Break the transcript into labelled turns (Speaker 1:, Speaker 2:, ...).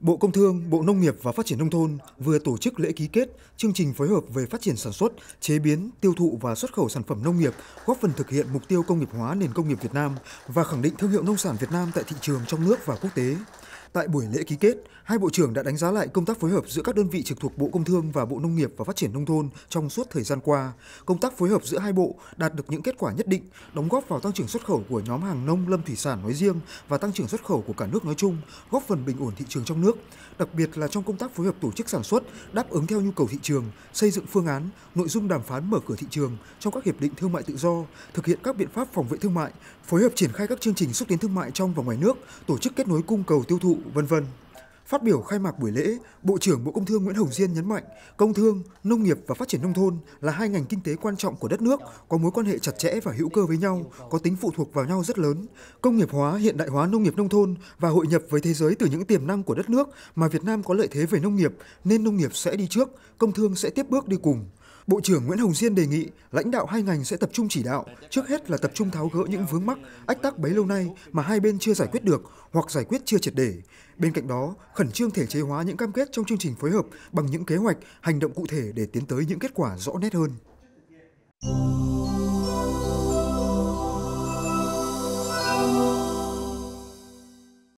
Speaker 1: Bộ Công Thương, Bộ Nông nghiệp và Phát triển Nông thôn vừa tổ chức lễ ký kết chương trình phối hợp về phát triển sản xuất, chế biến, tiêu thụ và xuất khẩu sản phẩm nông nghiệp, góp phần thực hiện mục tiêu công nghiệp hóa nền công nghiệp Việt Nam và khẳng định thương hiệu nông sản Việt Nam tại thị trường trong nước và quốc tế. Tại buổi lễ ký kết, hai bộ trưởng đã đánh giá lại công tác phối hợp giữa các đơn vị trực thuộc Bộ Công Thương và Bộ Nông nghiệp và Phát triển Nông thôn trong suốt thời gian qua. Công tác phối hợp giữa hai bộ đạt được những kết quả nhất định, đóng góp vào tăng trưởng xuất khẩu của nhóm hàng nông lâm thủy sản nói riêng và tăng trưởng xuất khẩu của cả nước nói chung, góp phần bình ổn thị trường trong nước, đặc biệt là trong công tác phối hợp tổ chức sản xuất, đáp ứng theo nhu cầu thị trường, xây dựng phương án, nội dung đàm phán mở cửa thị trường trong các hiệp định thương mại tự do, thực hiện các biện pháp phòng vệ thương mại, phối hợp triển khai các chương trình xúc tiến thương mại trong và ngoài nước, tổ chức kết nối cung cầu tiêu thụ vân vân. Phát biểu khai mạc buổi lễ, Bộ trưởng Bộ Công Thương Nguyễn Hồng Diên nhấn mạnh, công thương, nông nghiệp và phát triển nông thôn là hai ngành kinh tế quan trọng của đất nước, có mối quan hệ chặt chẽ và hữu cơ với nhau, có tính phụ thuộc vào nhau rất lớn. Công nghiệp hóa, hiện đại hóa nông nghiệp nông thôn và hội nhập với thế giới từ những tiềm năng của đất nước mà Việt Nam có lợi thế về nông nghiệp, nên nông nghiệp sẽ đi trước, công thương sẽ tiếp bước đi cùng. Bộ trưởng Nguyễn Hồng Diên đề nghị lãnh đạo hai ngành sẽ tập trung chỉ đạo, trước hết là tập trung tháo gỡ những vướng mắc, ách tắc bấy lâu nay mà hai bên chưa giải quyết được hoặc giải quyết chưa triệt để. Bên cạnh đó, khẩn trương thể chế hóa những cam kết trong chương trình phối hợp bằng những kế hoạch, hành động cụ thể để tiến tới những kết quả rõ nét hơn.